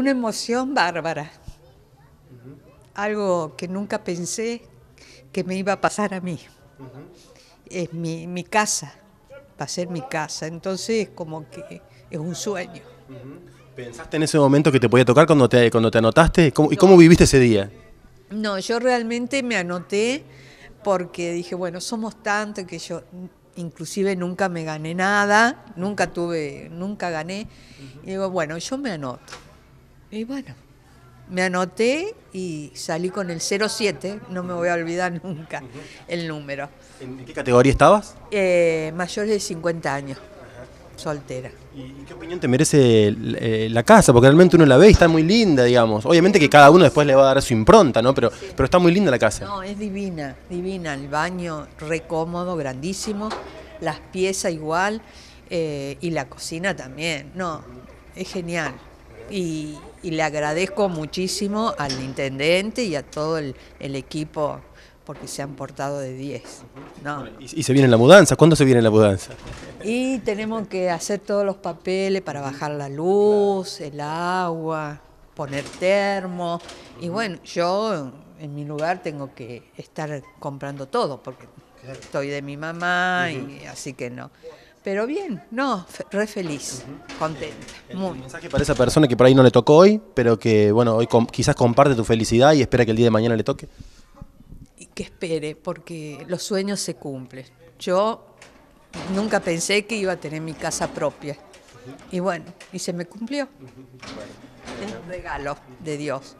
una emoción bárbara, algo que nunca pensé que me iba a pasar a mí. Es mi, mi, casa, va a ser mi casa, entonces como que es un sueño. ¿Pensaste en ese momento que te podía tocar cuando te, cuando te anotaste? ¿Y cómo viviste ese día? No, yo realmente me anoté porque dije, bueno, somos tantos que yo inclusive nunca me gané nada, nunca tuve, nunca gané. Y digo, bueno, yo me anoto. Y bueno, me anoté y salí con el 07, no me voy a olvidar nunca el número. ¿En qué categoría estabas? Eh, mayores de 50 años, soltera. ¿Y qué opinión te merece la casa? Porque realmente uno la ve y está muy linda, digamos. Obviamente que cada uno después le va a dar su impronta, ¿no? Pero, pero está muy linda la casa. No, es divina, divina. El baño re cómodo, grandísimo, las piezas igual eh, y la cocina también. No, es genial y, le agradezco muchísimo al intendente y a todo el, equipo porque se han portado de 10. ¿Y, ¿Y, se viene la mudanza? ¿Cuándo se viene la mudanza? Y tenemos que hacer todos los papeles para bajar la luz, el agua, poner termo. Y bueno, yo en mi lugar tengo que estar comprando todo porque estoy de mi mamá, y así que no. Pero bien, no, re feliz, contenta. muy. mensaje para esa persona que por ahí no le tocó hoy, pero que bueno, hoy quizás comparte tu felicidad y espera que el día de mañana le toque. Y que espere, porque los sueños se cumplen. Yo nunca pensé que iba a tener mi casa propia. Y bueno, y se me cumplió. es un regalo de Dios.